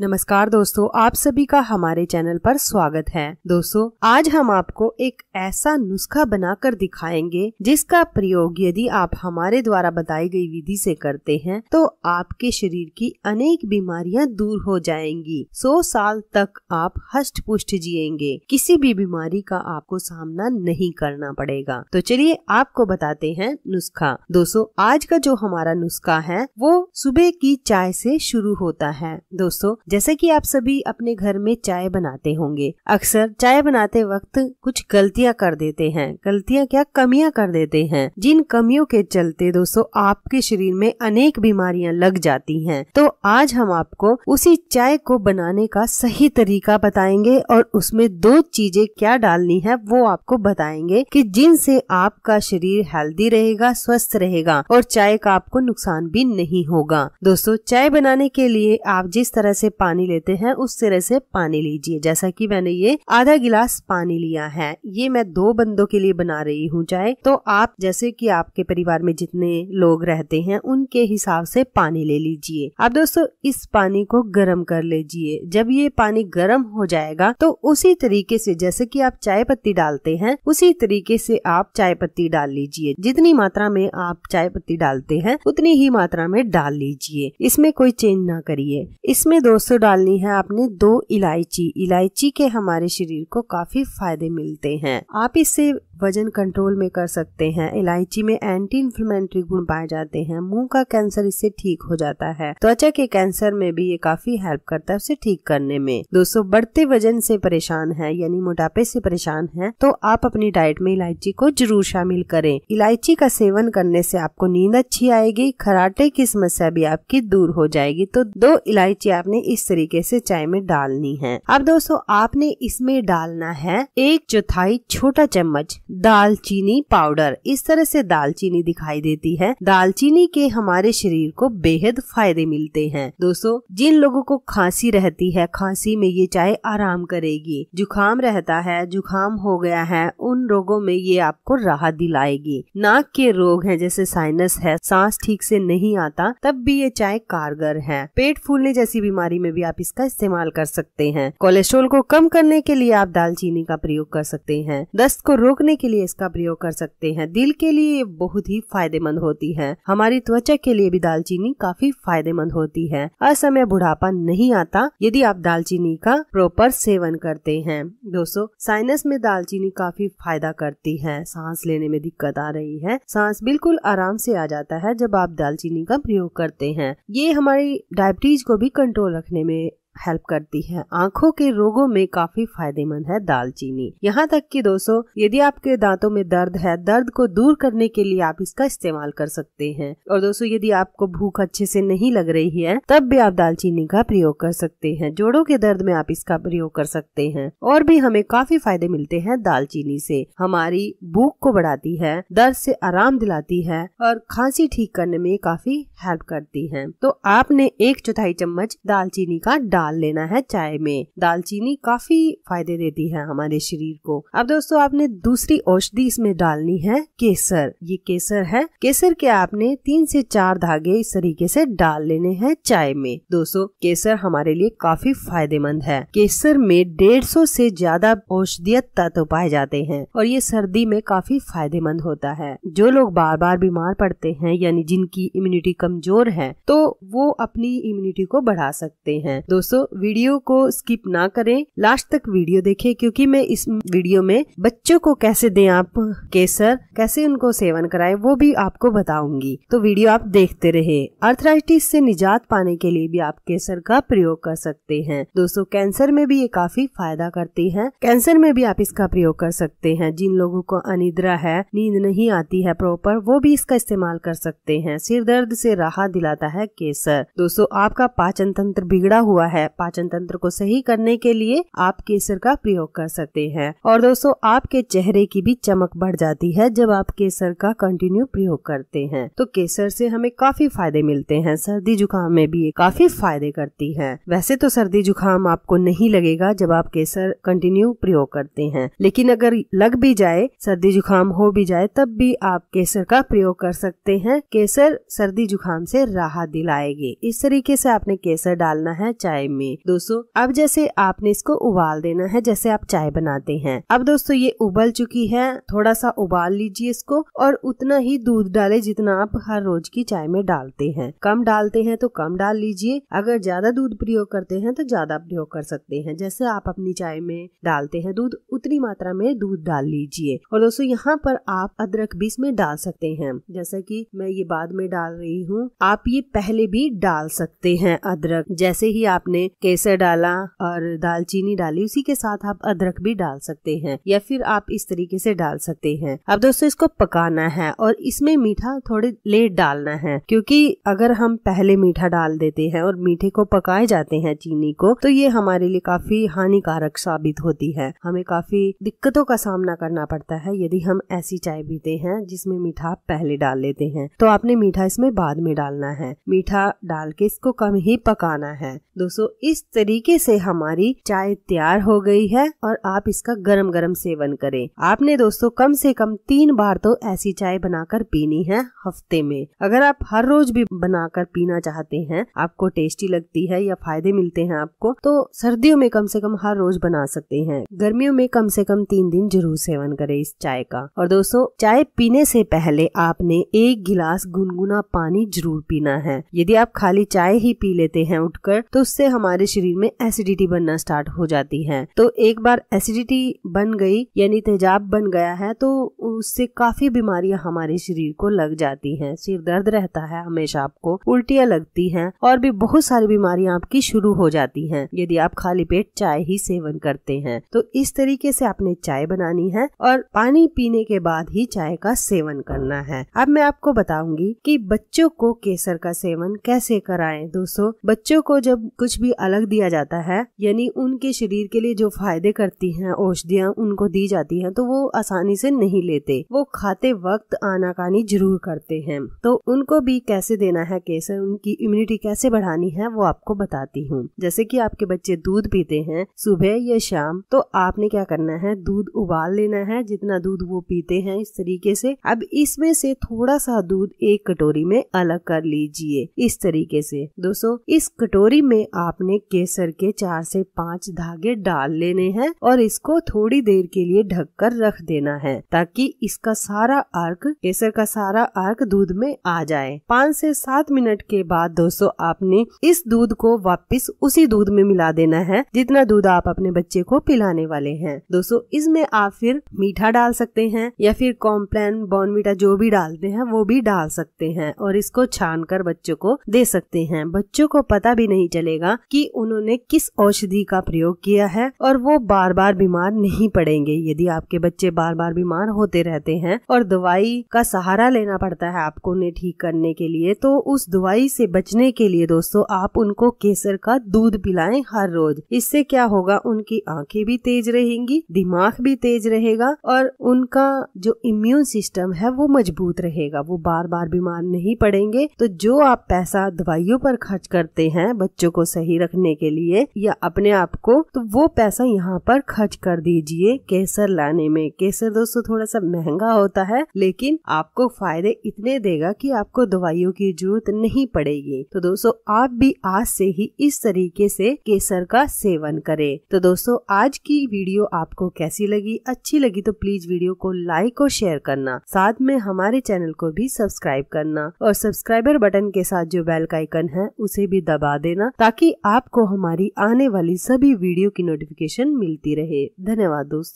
नमस्कार दोस्तों आप सभी का हमारे चैनल पर स्वागत है दोस्तों आज हम आपको एक ऐसा नुस्खा बनाकर दिखाएंगे जिसका प्रयोग यदि आप हमारे द्वारा बताई गई विधि से करते हैं तो आपके शरीर की अनेक बीमारियां दूर हो जाएंगी सौ साल तक आप हष्ट पुष्ट जिएंगे किसी भी बीमारी का आपको सामना नहीं करना पड़ेगा तो चलिए आपको बताते हैं नुस्खा दोस्तों आज का जो हमारा नुस्खा है वो सुबह की चाय से शुरू होता है दोस्तों जैसे कि आप सभी अपने घर में चाय बनाते होंगे अक्सर चाय बनाते वक्त कुछ गलतियां कर देते हैं गलतियां क्या कमियां कर देते हैं जिन कमियों के चलते दोस्तों आपके शरीर में अनेक बीमारियां लग जाती हैं तो आज हम आपको उसी चाय को बनाने का सही तरीका बताएंगे और उसमें दो चीजें क्या डालनी है वो आपको बताएंगे की जिनसे आपका शरीर हेल्दी रहेगा स्वस्थ रहेगा और चाय का आपको नुकसान भी नहीं होगा दोस्तों चाय बनाने के लिए आप जिस तरह से पानी लेते हैं उस सिरे से पानी लीजिए जैसा कि मैंने ये आधा गिलास पानी लिया है ये मैं दो बंदों के लिए बना रही हूँ चाय तो आप जैसे कि आपके परिवार में जितने लोग रहते हैं उनके हिसाब से पानी ले लीजिए आप दोस्तों इस पानी को गर्म कर लीजिए जब ये पानी गर्म हो जाएगा तो उसी तरीके से जैसे की आप चाय पत्ती डालते हैं उसी तरीके से आप चाय पत्ती डाल लीजिए जितनी मात्रा में आप चाय पत्ती डालते हैं उतनी ही मात्रा में डाल लीजिए इसमें कोई चेंज ना करिए इसमें दोस्तों दोस्तों डालनी है आपने दो इलायची इलायची के हमारे शरीर को काफी फायदे मिलते हैं आप इसे वजन कंट्रोल में कर सकते हैं इलायची में एंटी इन्फ्लेमेटरी गुण पाए जाते हैं मुंह का कैंसर इससे ठीक हो जाता है त्वचा के कैंसर में भी ये काफी हेल्प करता है उसे ठीक करने में दोस्तों बढ़ते वजन से परेशान है यानी मोटापे से परेशान है तो आप अपनी डाइट में इलायची को जरूर शामिल करें इलायची का सेवन करने से आपको नींद अच्छी आएगी खराटे की समस्या भी आपकी दूर हो जाएगी तो दो इलायची आपने इस तरीके से चाय में डालनी है अब दोस्तों आपने इसमें डालना है एक चौथाई छोटा चम्मच दालचीनी पाउडर इस तरह से दालचीनी दिखाई देती है दालचीनी के हमारे शरीर को बेहद फायदे मिलते हैं दोस्तों जिन लोगों को खांसी रहती है खांसी में ये चाय आराम करेगी जुकाम रहता है जुकाम हो गया है उन रोगों में ये आपको राहत दिलाएगी नाक के रोग है जैसे साइनस है सांस ठीक से नहीं आता तब भी ये चाय कारगर है पेट फूलने जैसी बीमारी में भी आप इसका इस्तेमाल कर सकते हैं कोलेस्ट्रोल को कम करने के लिए आप दालचीनी का प्रयोग कर सकते हैं दस्त को रोकने के लिए इसका प्रयोग कर सकते हैं दिल के लिए ये बहुत ही फायदेमंद होती है हमारी त्वचा के लिए भी दालचीनी काफी फायदेमंद होती है असमय बुढ़ापा नहीं आता यदि आप दालचीनी का प्रॉपर सेवन करते हैं दोस्तों साइनस में दालचीनी काफी फायदा करती है सांस लेने में दिक्कत आ रही है सांस बिल्कुल आराम से आ जाता है जब आप दालचीनी का प्रयोग करते हैं ये हमारी डायबिटीज को भी कंट्रोल रखने में हेल्प करती है आंखों के रोगों में काफी फायदेमंद है दालचीनी यहाँ तक कि दोस्तों यदि आपके दांतों में दर्द है दर्द को दूर करने के लिए आप इसका इस्तेमाल कर सकते हैं और दोस्तों यदि आपको भूख अच्छे से नहीं लग रही है तब भी आप दालचीनी का प्रयोग कर सकते हैं जोड़ों के दर्द में आप इसका प्रयोग कर सकते हैं और भी हमें काफी फायदे मिलते हैं दालचीनी से हमारी भूख को बढ़ाती है दर्द से आराम दिलाती है और खांसी ठीक करने में काफी हेल्प करती है तो आपने एक चौथाई चम्मच दालचीनी का डाल डाल लेना है चाय में दालचीनी काफी फायदे देती है हमारे शरीर को अब दोस्तों आपने दूसरी औषधि इसमें डालनी है केसर ये केसर है केसर के आपने तीन से चार धागे इस तरीके से डाल लेने हैं चाय में दोस्तों केसर हमारे लिए काफी फायदेमंद है केसर में डेढ़ सौ से ज्यादा औषधीय तत्व पाए जाते हैं और ये सर्दी में काफी फायदेमंद होता है जो लोग बार बार बीमार पड़ते हैं यानी जिनकी इम्यूनिटी कमजोर है तो वो अपनी इम्यूनिटी को बढ़ा सकते हैं दोस्तों दोस्तों वीडियो को स्किप ना करें लास्ट तक वीडियो देखें क्योंकि मैं इस वीडियो में बच्चों को कैसे दें आप केसर कैसे उनको सेवन कराएं वो भी आपको बताऊंगी तो वीडियो आप देखते रहे अर्थराइटिस से निजात पाने के लिए भी आप केसर का प्रयोग कर सकते हैं दोस्तों कैंसर में भी ये काफी फायदा करती है कैंसर में भी आप इसका प्रयोग कर सकते हैं जिन लोगों को अनिद्रा है नींद नहीं आती है प्रॉपर वो भी इसका इस्तेमाल कर सकते हैं सिर दर्द से राहत दिलाता है केसर दोस्तों आपका पाचन तंत्र बिगड़ा हुआ है है पाचन तंत्र को सही करने के लिए आप केसर का प्रयोग कर सकते हैं और दोस्तों आपके चेहरे की भी चमक बढ़ जाती है जब आप केसर का कंटिन्यू प्रयोग करते हैं तो केसर से हमें काफी फायदे मिलते हैं सर्दी जुकाम में भी ये काफी फायदे करती है वैसे तो सर्दी जुकाम आपको नहीं लगेगा जब आप केसर कंटिन्यू प्रयोग करते हैं लेकिन अगर लग भी जाए सर्दी जुकाम हो भी जाए तब भी आप केसर का प्रयोग कर सकते हैं केसर सर्दी जुकाम से राहत दिलाएगी इस तरीके से आपने केसर डालना है चाय टाइम में दोस्तों अब जैसे आपने इसको उबाल देना है जैसे आप चाय बनाते हैं अब दोस्तों ये उबल चुकी है थोड़ा सा उबाल लीजिए इसको और उतना ही दूध डाले जितना आप हर रोज की चाय में डालते हैं कम डालते हैं तो कम डाल लीजिए अगर ज्यादा दूध प्रयोग करते हैं तो ज्यादा प्रयोग कर सकते हैं जैसे आप अपनी चाय में डालते हैं दूध उतनी मात्रा में दूध डाल लीजिए और दोस्तों यहाँ पर आप अदरक भी इसमें डाल सकते हैं जैसा कि मैं ये बाद में डाल रही हूँ आप ये पहले भी डाल सकते हैं अदरक जैसे ही आपने आपने केसर डाला और दालचीनी डाली उसी के साथ आप अदरक भी डाल सकते हैं या फिर आप इस तरीके से डाल सकते हैं अब दोस्तों इसको पकाना है और इसमें मीठा थोड़े लेट डालना है क्योंकि अगर हम पहले मीठा डाल देते हैं और मीठे को पकाए जाते हैं चीनी को तो ये हमारे लिए काफी हानिकारक साबित होती है हमें काफी दिक्कतों का सामना करना पड़ता है यदि हम ऐसी चाय पीते हैं जिसमें मीठा पहले डाल लेते हैं तो आपने मीठा इसमें बाद में डालना है मीठा डाल के इसको कम ही पकाना है दोस्तों इस तरीके से हमारी चाय तैयार हो गई है और आप इसका गरम गरम सेवन करें आपने दोस्तों कम से कम तीन बार तो ऐसी चाय बनाकर पीनी है हफ्ते में अगर आप हर रोज भी बनाकर पीना चाहते हैं आपको टेस्टी लगती है या फायदे मिलते हैं आपको तो सर्दियों में कम से कम हर रोज बना सकते हैं गर्मियों में कम से कम तीन दिन जरूर सेवन करें इस चाय का और दोस्तों चाय पीने से पहले आपने एक गिलास गुनगुना पानी जरूर पीना है यदि आप खाली चाय ही पी लेते हैं उठकर तो उससे हमारे शरीर में एसिडिटी बनना स्टार्ट हो जाती है तो एक बार एसिडिटी बन गई यानी तेजाब बन गया है तो उससे काफी बीमारियां हमारे शरीर को लग जाती हैं सिर दर्द रहता है हमेशा आपको उल्टियां लगती हैं और भी बहुत सारी बीमारियां आपकी शुरू हो जाती हैं यदि आप खाली पेट चाय ही सेवन करते हैं तो इस तरीके से आपने चाय बनानी है और पानी पीने के बाद ही चाय का सेवन करना है अब मैं आपको बताऊंगी कि बच्चों को केसर का सेवन कैसे कराएं दोस्तों बच्चों को जब कुछ भी भी अलग दिया जाता है यानी उनके शरीर के लिए जो फायदे करती हैं औषधियाँ उनको दी जाती हैं तो वो आसानी से नहीं लेते वो खाते वक्त आनाकानी जरूर करते हैं तो उनको भी कैसे देना है कैसे उनकी इम्यूनिटी कैसे बढ़ानी है वो आपको बताती हूँ जैसे की आपके बच्चे दूध पीते हैं सुबह या शाम तो आपने क्या करना है दूध उबाल लेना है जितना दूध वो पीते हैं इस तरीके से अब इसमें से थोड़ा सा दूध एक कटोरी में अलग कर लीजिए इस तरीके से दोस्तों इस कटोरी में आप अपने केसर के चार से पांच धागे डाल लेने हैं और इसको थोड़ी देर के लिए ढक कर रख देना है ताकि इसका सारा अर्क केसर का सारा अर्क दूध में आ जाए पाँच से सात मिनट के बाद दोस्तों आपने इस दूध को वापस उसी दूध में मिला देना है जितना दूध आप अपने बच्चे को पिलाने वाले हैं दोस्तों इसमें आप फिर मीठा डाल सकते हैं या फिर कॉम्प्लान बॉर्नमीटा जो भी डालते हैं वो भी डाल सकते हैं और इसको छान कर बच्चों को दे सकते हैं बच्चों को पता भी नहीं चलेगा कि उन्होंने किस औषधि का प्रयोग किया है और वो बार बार बीमार नहीं पड़ेंगे यदि आपके बच्चे बार बार बीमार होते रहते हैं और दवाई का सहारा लेना पड़ता है आपको उन्हें ठीक करने के लिए तो उस दवाई से बचने के लिए दोस्तों आप उनको केसर का दूध पिलाएं हर रोज इससे क्या होगा उनकी आंखें भी तेज रहेंगी दिमाग भी तेज रहेगा और उनका जो इम्यून सिस्टम है वो मजबूत रहेगा वो बार बार बीमार नहीं पड़ेंगे तो जो आप पैसा दवाइयों पर खर्च करते हैं बच्चों को सही सही रखने के लिए या अपने आप को तो वो पैसा यहाँ पर खर्च कर दीजिए केसर लाने में केसर दोस्तों थोड़ा सा महंगा होता है लेकिन आपको फायदे इतने देगा कि आपको दवाइयों की जरूरत नहीं पड़ेगी तो दोस्तों आप भी आज से ही इस तरीके से केसर का सेवन करें तो दोस्तों आज की वीडियो आपको कैसी लगी अच्छी लगी तो प्लीज वीडियो को लाइक और शेयर करना साथ में हमारे चैनल को भी सब्सक्राइब करना और सब्सक्राइबर बटन के साथ जो बेल का आइकन है उसे भी दबा देना ताकि आपको हमारी आने वाली सभी वीडियो की नोटिफिकेशन मिलती रहे धन्यवाद दोस्तों